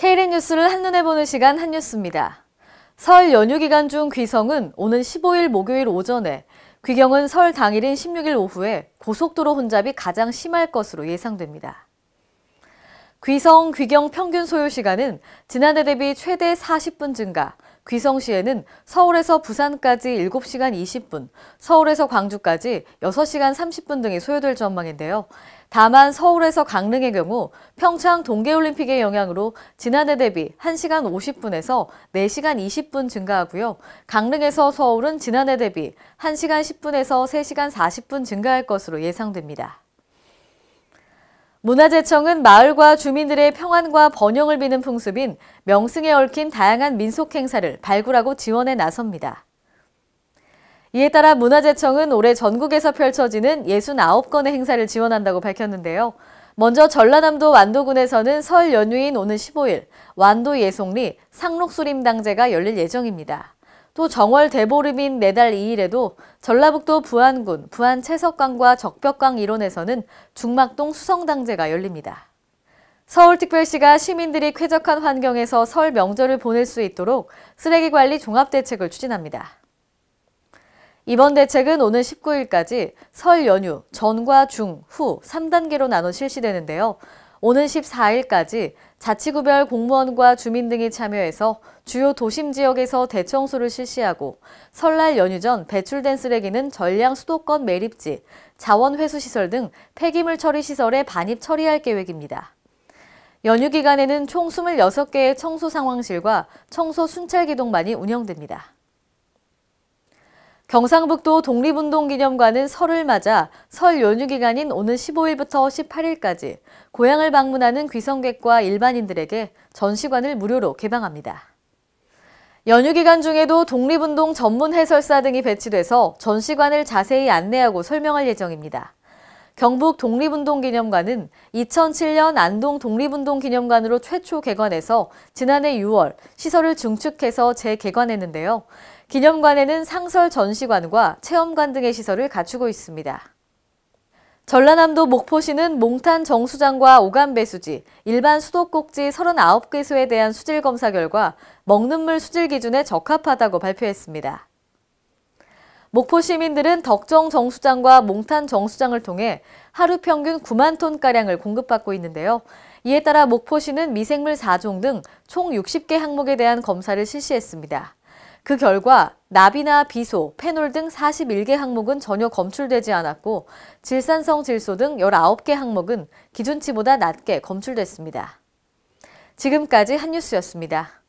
KLN 뉴스를 한눈에 보는 시간 한뉴스입니다. 설 연휴 기간 중 귀성은 오는 15일 목요일 오전에 귀경은 설 당일인 16일 오후에 고속도로 혼잡이 가장 심할 것으로 예상됩니다. 귀성, 귀경 평균 소요 시간은 지난해 대비 최대 40분 증가, 귀성시에는 서울에서 부산까지 7시간 20분, 서울에서 광주까지 6시간 30분 등이 소요될 전망인데요. 다만 서울에서 강릉의 경우 평창 동계올림픽의 영향으로 지난해 대비 1시간 50분에서 4시간 20분 증가하고요. 강릉에서 서울은 지난해 대비 1시간 10분에서 3시간 40분 증가할 것으로 예상됩니다. 문화재청은 마을과 주민들의 평안과 번영을 비는 풍습인 명승에 얽힌 다양한 민속 행사를 발굴하고 지원에 나섭니다. 이에 따라 문화재청은 올해 전국에서 펼쳐지는 69건의 행사를 지원한다고 밝혔는데요. 먼저 전라남도 완도군에서는 설 연휴인 오는 15일 완도 예송리 상록수림당제가 열릴 예정입니다. 또 정월 대보름인 매달 2일에도 전라북도 부안군 부안 채석강과 적벽강 일원에서는 중막동 수성당제가 열립니다. 서울특별시가 시민들이 쾌적한 환경에서 설 명절을 보낼 수 있도록 쓰레기 관리 종합대책을 추진합니다. 이번 대책은 오는 19일까지 설 연휴 전과 중후 3단계로 나눠 실시되는데요. 오는 14일까지 자치구별 공무원과 주민 등이 참여해서 주요 도심 지역에서 대청소를 실시하고 설날 연휴 전 배출된 쓰레기는 전량 수도권 매립지, 자원회수시설 등 폐기물 처리 시설에 반입 처리할 계획입니다. 연휴 기간에는 총 26개의 청소 상황실과 청소 순찰 기동반이 운영됩니다. 경상북도 독립운동기념관은 설을 맞아 설 연휴 기간인 오는 15일부터 18일까지 고향을 방문하는 귀성객과 일반인들에게 전시관을 무료로 개방합니다. 연휴 기간 중에도 독립운동 전문 해설사 등이 배치돼서 전시관을 자세히 안내하고 설명할 예정입니다. 경북 독립운동기념관은 2007년 안동 독립운동기념관으로 최초 개관해서 지난해 6월 시설을 증축해서 재개관했는데요. 기념관에는 상설 전시관과 체험관 등의 시설을 갖추고 있습니다. 전라남도 목포시는 몽탄 정수장과 오감배수지, 일반 수도꼭지 39개소에 대한 수질검사 결과 먹는 물 수질 기준에 적합하다고 발표했습니다. 목포 시민들은 덕정 정수장과 몽탄 정수장을 통해 하루 평균 9만 톤가량을 공급받고 있는데요. 이에 따라 목포시는 미생물 4종 등 총 60개 항목에 대한 검사를 실시했습니다. 그 결과 나비나 비소, 페놀 등 41개 항목은 전혀 검출되지 않았고 질산성 질소 등 19개 항목은 기준치보다 낮게 검출됐습니다. 지금까지 한뉴스였습니다.